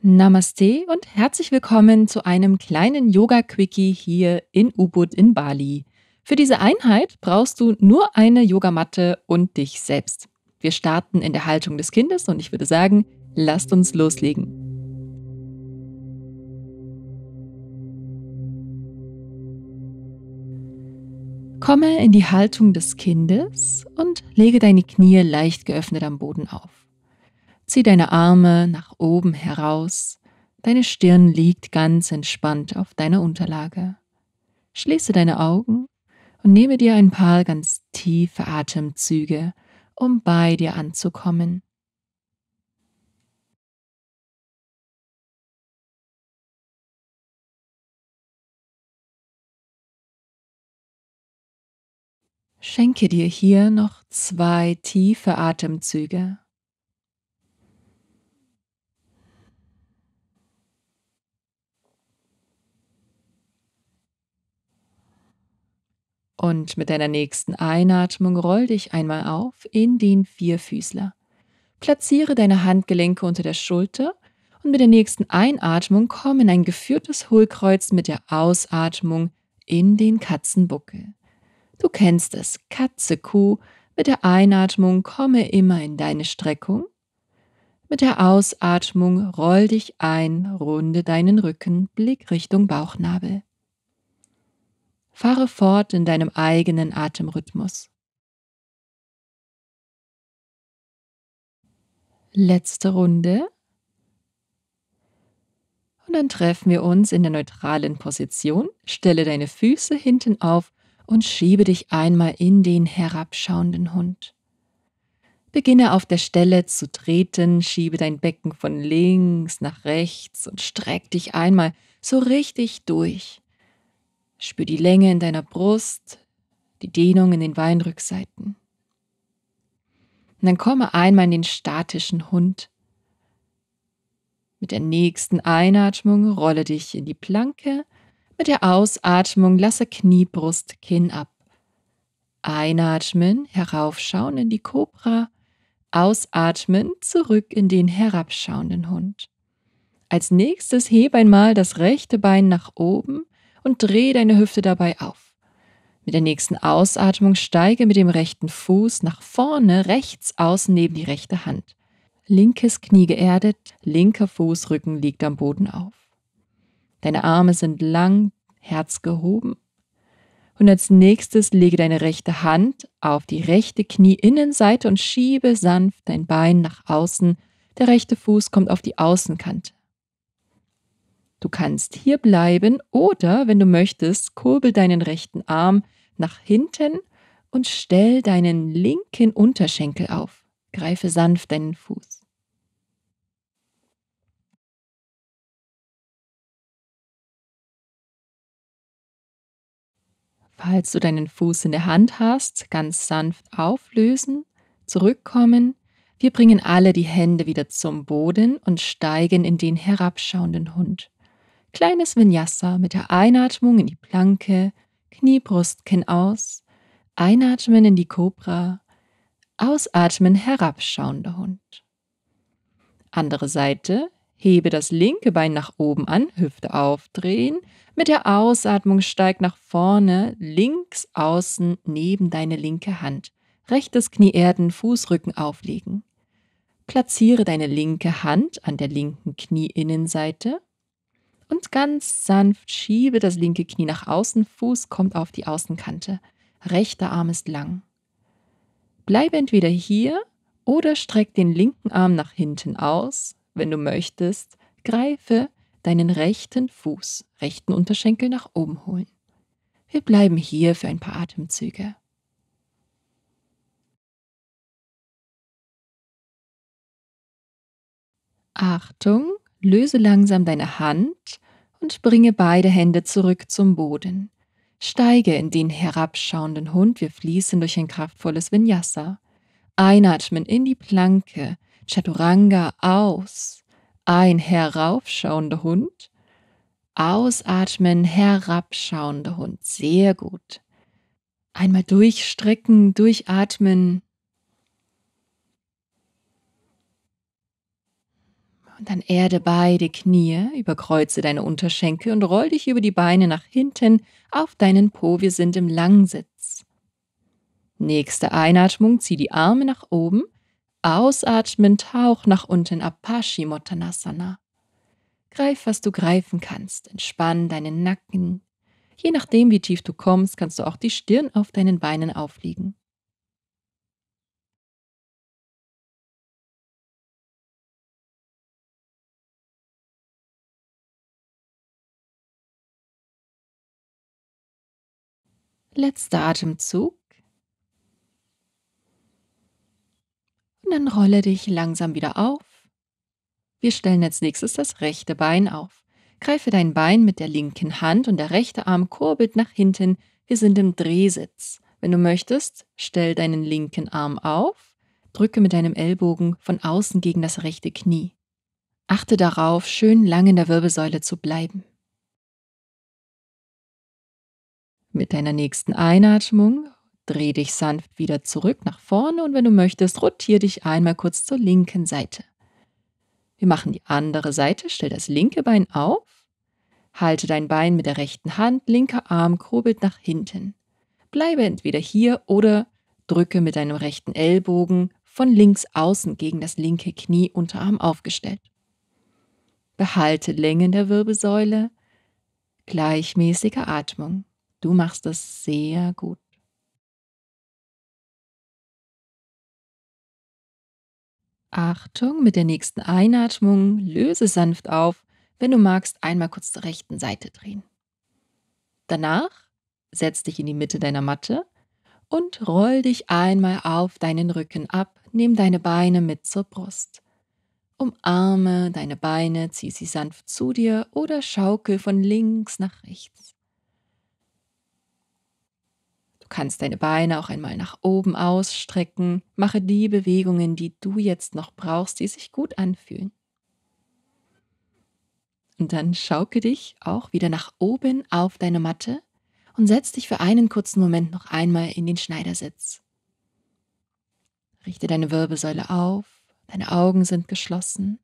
Namaste und herzlich willkommen zu einem kleinen Yoga-Quickie hier in Ubud in Bali. Für diese Einheit brauchst du nur eine Yogamatte und dich selbst. Wir starten in der Haltung des Kindes und ich würde sagen, lasst uns loslegen. Komme in die Haltung des Kindes und lege deine Knie leicht geöffnet am Boden auf. Zieh deine Arme nach oben heraus. Deine Stirn liegt ganz entspannt auf deiner Unterlage. Schließe deine Augen und nehme dir ein paar ganz tiefe Atemzüge, um bei dir anzukommen. Schenke dir hier noch zwei tiefe Atemzüge. Und mit deiner nächsten Einatmung roll dich einmal auf in den Vierfüßler. Platziere deine Handgelenke unter der Schulter und mit der nächsten Einatmung komm in ein geführtes Hohlkreuz mit der Ausatmung in den Katzenbuckel. Du kennst es, Katze, Kuh. Mit der Einatmung komme immer in deine Streckung. Mit der Ausatmung roll dich ein, runde deinen Rücken, Blick Richtung Bauchnabel. Fahre fort in deinem eigenen Atemrhythmus. Letzte Runde. Und dann treffen wir uns in der neutralen Position. Stelle deine Füße hinten auf und schiebe dich einmal in den herabschauenden Hund. Beginne auf der Stelle zu treten, schiebe dein Becken von links nach rechts und streck dich einmal so richtig durch. Spür die Länge in deiner Brust, die Dehnung in den Beinrückseiten. Und dann komme einmal in den statischen Hund. Mit der nächsten Einatmung rolle dich in die Planke. Mit der Ausatmung lasse Knie, Brust, Kinn ab. Einatmen, heraufschauen in die Kobra. Ausatmen, zurück in den herabschauenden Hund. Als nächstes hebe einmal das rechte Bein nach oben und dreh deine Hüfte dabei auf. Mit der nächsten Ausatmung steige mit dem rechten Fuß nach vorne rechts außen neben die rechte Hand. Linkes Knie geerdet, linker Fußrücken liegt am Boden auf. Deine Arme sind lang, Herz gehoben. Und als nächstes lege deine rechte Hand auf die rechte Knieinnenseite und schiebe sanft dein Bein nach außen. Der rechte Fuß kommt auf die Außenkante. Du kannst hier bleiben oder, wenn du möchtest, kurbel deinen rechten Arm nach hinten und stell deinen linken Unterschenkel auf. Greife sanft deinen Fuß. Falls du deinen Fuß in der Hand hast, ganz sanft auflösen, zurückkommen. Wir bringen alle die Hände wieder zum Boden und steigen in den herabschauenden Hund. Kleines Vinyasa mit der Einatmung in die Planke, Knie, Brust, Kinn aus. Einatmen in die Kobra, ausatmen herabschauender Hund. Andere Seite, hebe das linke Bein nach oben an, Hüfte aufdrehen. Mit der Ausatmung steig nach vorne, links außen neben deine linke Hand. Rechtes Knie erden, Fußrücken auflegen. Platziere deine linke Hand an der linken Knieinnenseite und ganz sanft schiebe das linke Knie nach außen, Fuß kommt auf die Außenkante, rechter Arm ist lang. Bleibe entweder hier oder streck den linken Arm nach hinten aus, wenn du möchtest, greife deinen rechten Fuß, rechten Unterschenkel nach oben holen. Wir bleiben hier für ein paar Atemzüge. Achtung, Löse langsam deine Hand und bringe beide Hände zurück zum Boden. Steige in den herabschauenden Hund. Wir fließen durch ein kraftvolles Vinyasa. Einatmen in die Planke. Chaturanga aus. Ein heraufschauender Hund. Ausatmen, herabschauender Hund. Sehr gut. Einmal durchstrecken, durchatmen. Und dann erde beide Knie, überkreuze deine Unterschenkel und roll dich über die Beine nach hinten auf deinen Po. Wir sind im Langsitz. Nächste Einatmung, zieh die Arme nach oben. Ausatmen, tauch nach unten Apashi Paschimottanasana. Greif, was du greifen kannst. Entspann deinen Nacken. Je nachdem, wie tief du kommst, kannst du auch die Stirn auf deinen Beinen auflegen. letzter Atemzug. Und dann rolle dich langsam wieder auf. Wir stellen als nächstes das rechte Bein auf. Greife dein Bein mit der linken Hand und der rechte Arm kurbelt nach hinten. Wir sind im Drehsitz. Wenn du möchtest, stell deinen linken Arm auf, drücke mit deinem Ellbogen von außen gegen das rechte Knie. Achte darauf, schön lang in der Wirbelsäule zu bleiben. Mit deiner nächsten Einatmung dreh dich sanft wieder zurück nach vorne und wenn du möchtest, rotier dich einmal kurz zur linken Seite. Wir machen die andere Seite, stell das linke Bein auf, halte dein Bein mit der rechten Hand, linker Arm kurbelt nach hinten. Bleibe entweder hier oder drücke mit deinem rechten Ellbogen von links außen gegen das linke Knie Unterarm aufgestellt. Behalte Länge in der Wirbelsäule, gleichmäßige Atmung. Du machst das sehr gut. Achtung, mit der nächsten Einatmung löse sanft auf. Wenn du magst, einmal kurz zur rechten Seite drehen. Danach setz dich in die Mitte deiner Matte und roll dich einmal auf deinen Rücken ab. Nimm deine Beine mit zur Brust. Umarme deine Beine, zieh sie sanft zu dir oder schaukel von links nach rechts kannst deine Beine auch einmal nach oben ausstrecken. Mache die Bewegungen, die du jetzt noch brauchst, die sich gut anfühlen. Und dann schauke dich auch wieder nach oben auf deine Matte und setz dich für einen kurzen Moment noch einmal in den Schneidersitz. Richte deine Wirbelsäule auf, deine Augen sind geschlossen.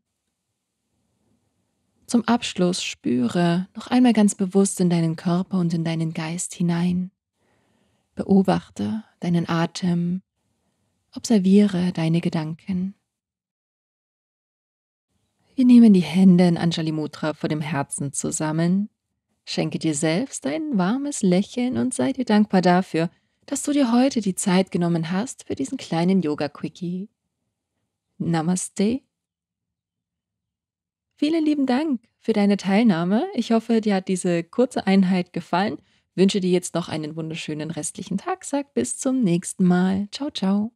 Zum Abschluss spüre noch einmal ganz bewusst in deinen Körper und in deinen Geist hinein. Beobachte deinen Atem, observiere deine Gedanken. Wir nehmen die Hände in Anjali Mudra vor dem Herzen zusammen. Schenke dir selbst ein warmes Lächeln und sei dir dankbar dafür, dass du dir heute die Zeit genommen hast für diesen kleinen Yoga-Quickie. Namaste. Vielen lieben Dank für deine Teilnahme. Ich hoffe, dir hat diese kurze Einheit gefallen Wünsche dir jetzt noch einen wunderschönen restlichen Tag, sag bis zum nächsten Mal. Ciao, ciao.